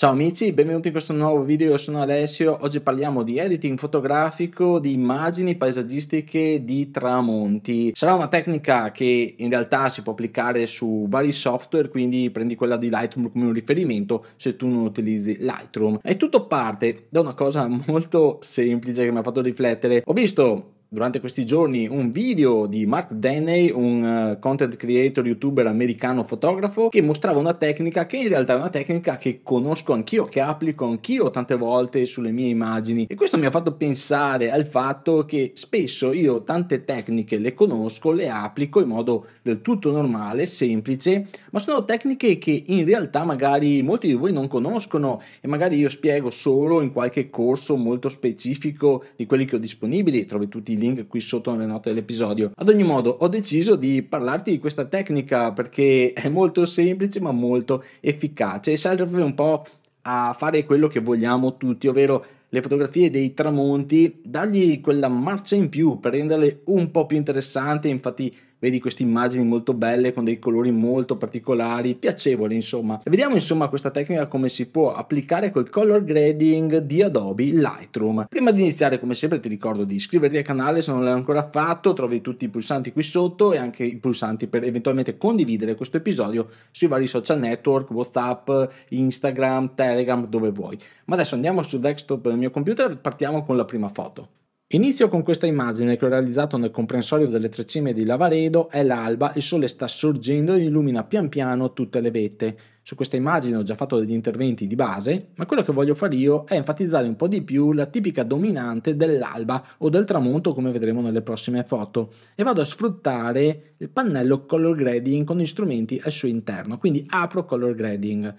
Ciao amici, benvenuti in questo nuovo video, io sono Alessio, oggi parliamo di editing fotografico di immagini paesaggistiche di tramonti. Sarà una tecnica che in realtà si può applicare su vari software, quindi prendi quella di Lightroom come un riferimento se tu non utilizzi Lightroom. E tutto parte da una cosa molto semplice che mi ha fatto riflettere. Ho visto durante questi giorni un video di Mark Deney, un eh, content creator, youtuber americano fotografo, che mostrava una tecnica che in realtà è una tecnica che conosco anch'io, che applico anch'io tante volte sulle mie immagini e questo mi ha fatto pensare al fatto che spesso io tante tecniche le conosco, le applico in modo del tutto normale, semplice, ma sono tecniche che in realtà magari molti di voi non conoscono e magari io spiego solo in qualche corso molto specifico di quelli che ho disponibili, trovi tutti i link qui sotto nelle note dell'episodio. Ad ogni modo ho deciso di parlarti di questa tecnica perché è molto semplice ma molto efficace e serve un po' a fare quello che vogliamo tutti, ovvero le fotografie dei tramonti, dargli quella marcia in più per renderle un po' più interessanti, infatti vedi queste immagini molto belle con dei colori molto particolari, piacevoli insomma. vediamo insomma questa tecnica come si può applicare col color grading di Adobe Lightroom. Prima di iniziare come sempre ti ricordo di iscriverti al canale se non l'hai ancora fatto, trovi tutti i pulsanti qui sotto e anche i pulsanti per eventualmente condividere questo episodio sui vari social network, Whatsapp, Instagram, Telegram, dove vuoi. Ma adesso andiamo sul desktop del mio computer e partiamo con la prima foto. Inizio con questa immagine che ho realizzato nel comprensorio delle tre cime di Lavaredo, è l'alba, il sole sta sorgendo e illumina pian piano tutte le vette. Su questa immagine ho già fatto degli interventi di base, ma quello che voglio fare io è enfatizzare un po' di più la tipica dominante dell'alba o del tramonto come vedremo nelle prossime foto e vado a sfruttare il pannello color grading con gli strumenti al suo interno, quindi apro color grading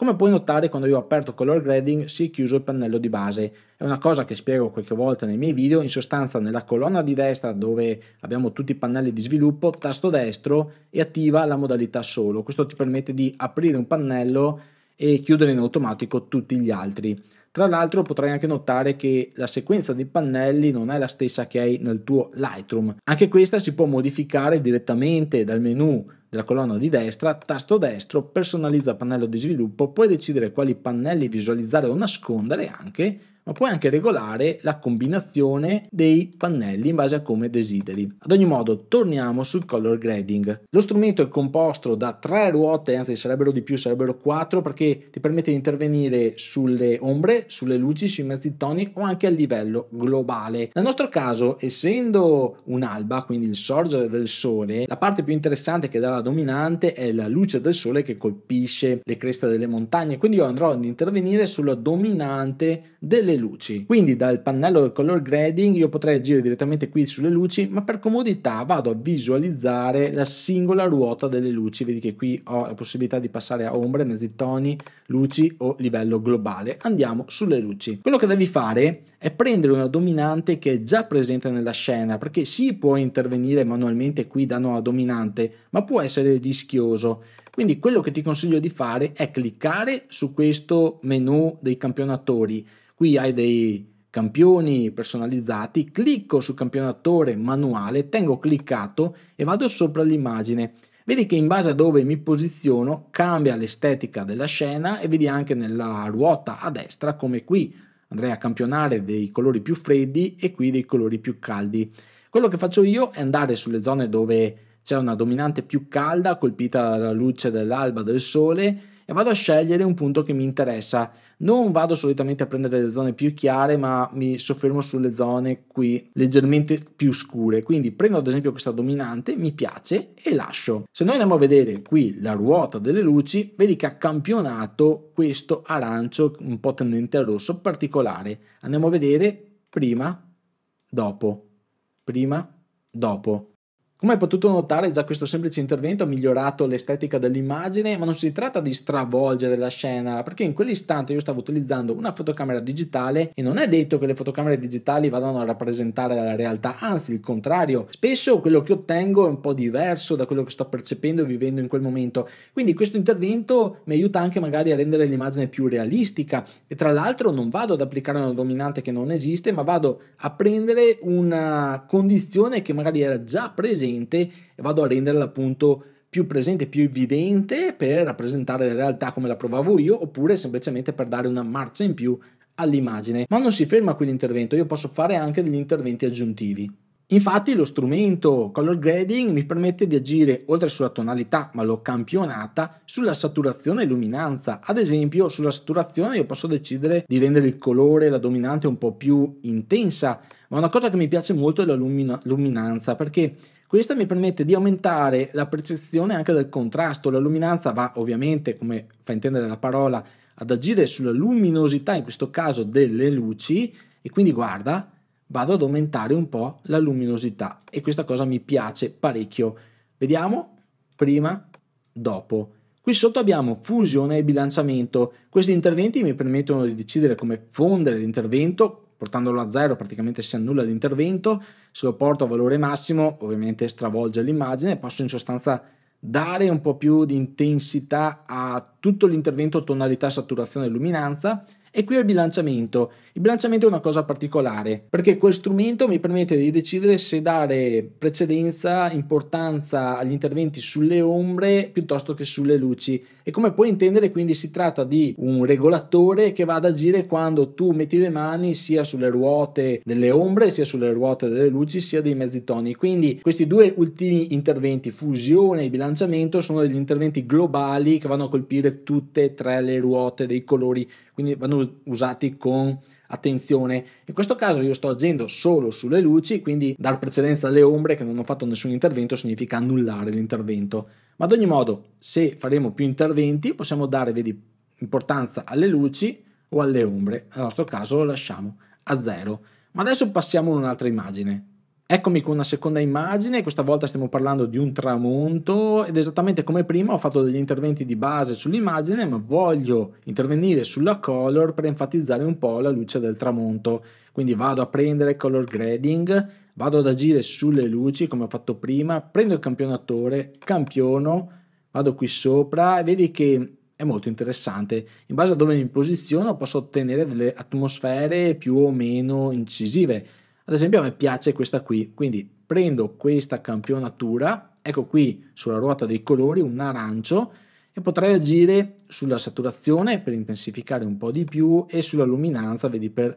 come puoi notare quando io ho aperto color grading si è chiuso il pannello di base, è una cosa che spiego qualche volta nei miei video, in sostanza nella colonna di destra dove abbiamo tutti i pannelli di sviluppo, tasto destro e attiva la modalità solo, questo ti permette di aprire un pannello e chiudere in automatico tutti gli altri. Tra l'altro potrai anche notare che la sequenza di pannelli non è la stessa che hai nel tuo Lightroom. Anche questa si può modificare direttamente dal menu della colonna di destra, tasto destro, personalizza pannello di sviluppo, puoi decidere quali pannelli visualizzare o nascondere anche ma puoi anche regolare la combinazione dei pannelli in base a come desideri. Ad ogni modo, torniamo sul color grading. Lo strumento è composto da tre ruote, anzi sarebbero di più, sarebbero quattro, perché ti permette di intervenire sulle ombre, sulle luci, sui mezzi toni o anche a livello globale. Nel nostro caso, essendo un'alba, quindi il sorgere del sole, la parte più interessante che dà la dominante è la luce del sole che colpisce le creste delle montagne, quindi io andrò ad intervenire sulla dominante delle luci. Quindi dal pannello del color grading io potrei agire direttamente qui sulle luci, ma per comodità vado a visualizzare la singola ruota delle luci. Vedi che qui ho la possibilità di passare a ombre, mezzi toni, luci o livello globale. Andiamo sulle luci. Quello che devi fare è prendere una dominante che è già presente nella scena, perché si può intervenire manualmente qui da una dominante, ma può essere rischioso. Quindi quello che ti consiglio di fare è cliccare su questo menu dei campionatori, Qui hai dei campioni personalizzati, clicco sul campionatore manuale, tengo cliccato e vado sopra l'immagine. Vedi che in base a dove mi posiziono cambia l'estetica della scena e vedi anche nella ruota a destra come qui andrei a campionare dei colori più freddi e qui dei colori più caldi. Quello che faccio io è andare sulle zone dove c'è una dominante più calda colpita dalla luce dell'alba del sole e vado a scegliere un punto che mi interessa. Non vado solitamente a prendere le zone più chiare, ma mi soffermo sulle zone qui leggermente più scure. Quindi prendo ad esempio questa dominante, mi piace e lascio. Se noi andiamo a vedere qui la ruota delle luci, vedi che ha campionato questo arancio un po' tendente al rosso particolare. Andiamo a vedere prima, dopo, prima, dopo. Come hai potuto notare, già questo semplice intervento ha migliorato l'estetica dell'immagine, ma non si tratta di stravolgere la scena, perché in quell'istante io stavo utilizzando una fotocamera digitale e non è detto che le fotocamere digitali vadano a rappresentare la realtà, anzi il contrario, spesso quello che ottengo è un po' diverso da quello che sto percependo e vivendo in quel momento. Quindi questo intervento mi aiuta anche magari a rendere l'immagine più realistica e tra l'altro non vado ad applicare una dominante che non esiste, ma vado a prendere una condizione che magari era già presente presente e vado a renderla appunto più presente, più evidente per rappresentare la realtà come la provavo io oppure semplicemente per dare una marcia in più all'immagine. Ma non si ferma qui l'intervento, io posso fare anche degli interventi aggiuntivi. Infatti lo strumento color grading mi permette di agire oltre sulla tonalità, ma l'ho campionata, sulla saturazione e luminanza. Ad esempio sulla saturazione io posso decidere di rendere il colore, la dominante un po' più intensa, ma una cosa che mi piace molto è la lumina- luminanza perché questa mi permette di aumentare la percezione anche del contrasto. La luminanza va ovviamente, come fa intendere la parola, ad agire sulla luminosità, in questo caso delle luci, e quindi guarda, vado ad aumentare un po' la luminosità e questa cosa mi piace parecchio. Vediamo prima, dopo. Qui sotto abbiamo fusione e bilanciamento. Questi interventi mi permettono di decidere come fondere l'intervento portandolo a zero praticamente si annulla l'intervento, se lo porto a valore massimo ovviamente stravolge l'immagine, posso in sostanza dare un po' più di intensità a tutto l'intervento tonalità, saturazione e luminanza e qui è il bilanciamento. Il bilanciamento è una cosa particolare perché quel strumento mi permette di decidere se dare precedenza, importanza agli interventi sulle ombre piuttosto che sulle luci. E come puoi intendere, quindi si tratta di un regolatore che va ad agire quando tu metti le mani sia sulle ruote delle ombre, sia sulle ruote delle luci, sia dei mezzi toni. Quindi questi due ultimi interventi, fusione e bilanciamento, sono degli interventi globali che vanno a colpire tutte e tre le ruote dei colori, quindi vanno usati con attenzione. In questo caso io sto agendo solo sulle luci, quindi dar precedenza alle ombre che non ho fatto nessun intervento significa annullare l'intervento. Ma ad ogni modo, se faremo più interventi, possiamo dare vedi, importanza alle luci o alle ombre. Nel nostro caso lo lasciamo a zero. Ma adesso passiamo ad un'altra immagine. Eccomi con una seconda immagine, questa volta stiamo parlando di un tramonto ed esattamente come prima ho fatto degli interventi di base sull'immagine ma voglio intervenire sulla color per enfatizzare un po' la luce del tramonto. Quindi vado a prendere color grading, vado ad agire sulle luci come ho fatto prima, prendo il campionatore, campiono, vado qui sopra e vedi che è molto interessante. In base a dove mi posiziono posso ottenere delle atmosfere più o meno incisive ad esempio a me piace questa qui, quindi prendo questa campionatura, ecco qui sulla ruota dei colori un arancio e potrei agire sulla saturazione per intensificare un po' di più e sulla luminanza, vedi, per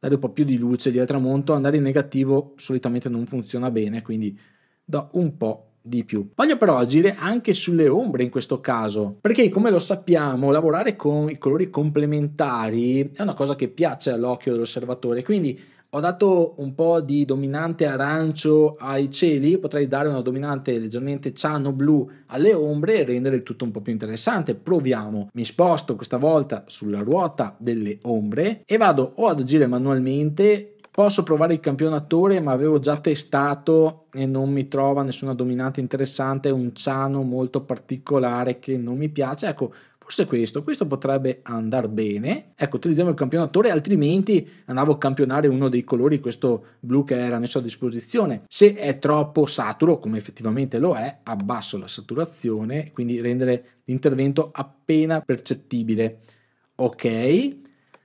dare un po' più di luce di tramonto, andare in negativo solitamente non funziona bene, quindi do un po' di più. Voglio però agire anche sulle ombre in questo caso, perché come lo sappiamo, lavorare con i colori complementari è una cosa che piace all'occhio dell'osservatore, quindi ho dato un po' di dominante arancio ai cieli, potrei dare una dominante leggermente ciano-blu alle ombre e rendere il tutto un po' più interessante. Proviamo. Mi sposto questa volta sulla ruota delle ombre e vado o ad agire manualmente Posso provare il campionatore, ma avevo già testato e non mi trova nessuna dominante interessante, un ciano molto particolare che non mi piace. Ecco, Forse questo, questo potrebbe andare bene. Ecco, utilizziamo il campionatore, altrimenti andavo a campionare uno dei colori, questo blu che era messo a disposizione. Se è troppo saturo, come effettivamente lo è, abbasso la saturazione, quindi rendere l'intervento appena percettibile. Ok,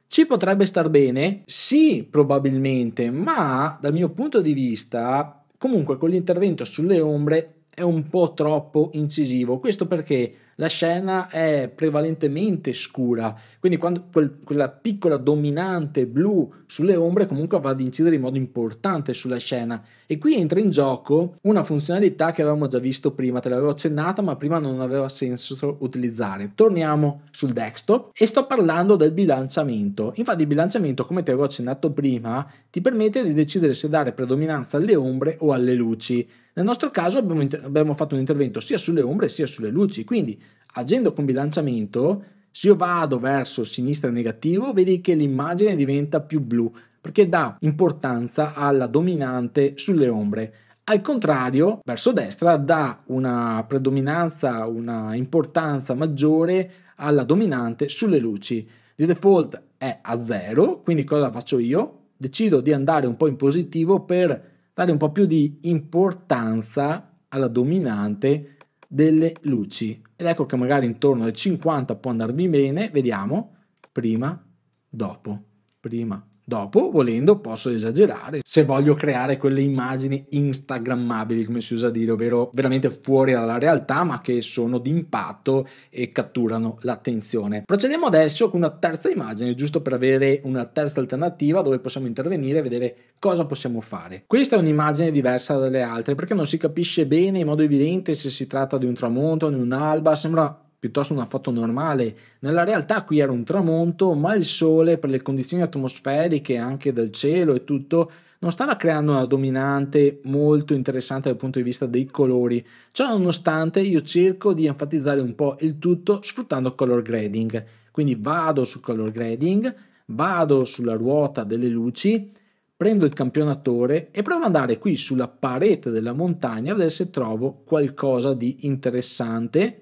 ci potrebbe star bene? Sì, probabilmente, ma dal mio punto di vista, comunque con l'intervento sulle ombre è un po' troppo incisivo. Questo perché la scena è prevalentemente scura, quindi quando quel, quella piccola dominante blu sulle ombre comunque va ad incidere in modo importante sulla scena. E qui entra in gioco una funzionalità che avevamo già visto prima, te l'avevo accennata, ma prima non aveva senso utilizzare. Torniamo sul desktop e sto parlando del bilanciamento. Infatti il bilanciamento, come ti avevo accennato prima, ti permette di decidere se dare predominanza alle ombre o alle luci. Nel nostro caso abbiamo, abbiamo fatto un intervento sia sulle ombre sia sulle luci, quindi agendo con bilanciamento, se io vado verso sinistra negativo, vedi che l'immagine diventa più blu, perché dà importanza alla dominante sulle ombre. Al contrario, verso destra dà una predominanza, una importanza maggiore alla dominante sulle luci. Di default è a zero, quindi cosa faccio io? Decido di andare un po' in positivo per dare un po' più di importanza alla dominante delle luci. Ed ecco che magari intorno al 50 può andarmi bene, vediamo, prima, dopo, prima, Dopo, volendo, posso esagerare se voglio creare quelle immagini instagrammabili, come si usa dire, ovvero veramente fuori dalla realtà, ma che sono d'impatto e catturano l'attenzione. Procediamo adesso con una terza immagine, giusto per avere una terza alternativa dove possiamo intervenire e vedere cosa possiamo fare. Questa è un'immagine diversa dalle altre perché non si capisce bene in modo evidente se si tratta di un tramonto, di un'alba, sembra piuttosto una foto normale. Nella realtà qui era un tramonto, ma il sole per le condizioni atmosferiche anche del cielo e tutto non stava creando una dominante molto interessante dal punto di vista dei colori. Ciò nonostante io cerco di enfatizzare un po' il tutto sfruttando color grading. Quindi vado sul color grading, vado sulla ruota delle luci, prendo il campionatore e provo ad andare qui sulla parete della montagna a vedere se trovo qualcosa di interessante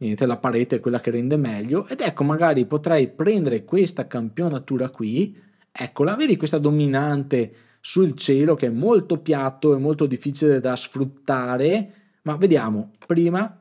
niente, la parete è quella che rende meglio ed ecco magari potrei prendere questa campionatura qui, eccola, vedi questa dominante sul cielo che è molto piatto e molto difficile da sfruttare, ma vediamo prima,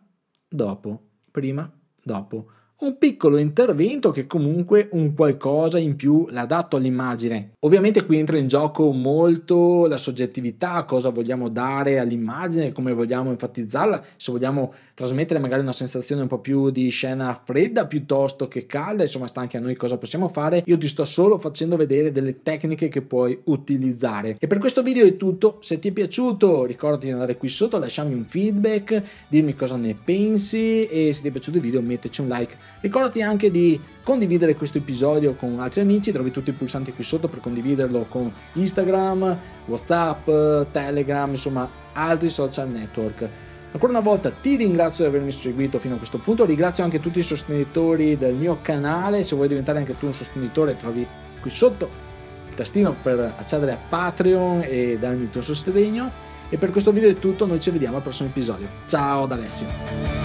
dopo, prima, dopo un piccolo intervento che comunque un qualcosa in più l'ha dato all'immagine. Ovviamente qui entra in gioco molto la soggettività, cosa vogliamo dare all'immagine, come vogliamo enfatizzarla, se vogliamo trasmettere magari una sensazione un po' più di scena fredda piuttosto che calda, insomma sta anche a noi cosa possiamo fare. Io ti sto solo facendo vedere delle tecniche che puoi utilizzare. E per questo video è tutto, se ti è piaciuto ricordati di andare qui sotto, lasciami un feedback, dirmi cosa ne pensi e se ti è piaciuto il video mettici un like Ricordati anche di condividere questo episodio con altri amici, trovi tutti i pulsanti qui sotto per condividerlo con Instagram, Whatsapp, Telegram, insomma altri social network. Ancora una volta ti ringrazio di avermi seguito fino a questo punto, ringrazio anche tutti i sostenitori del mio canale, se vuoi diventare anche tu un sostenitore trovi qui sotto il tastino per accedere a Patreon e darmi il tuo sostegno. E per questo video è tutto, noi ci vediamo al prossimo episodio. Ciao da Alessio!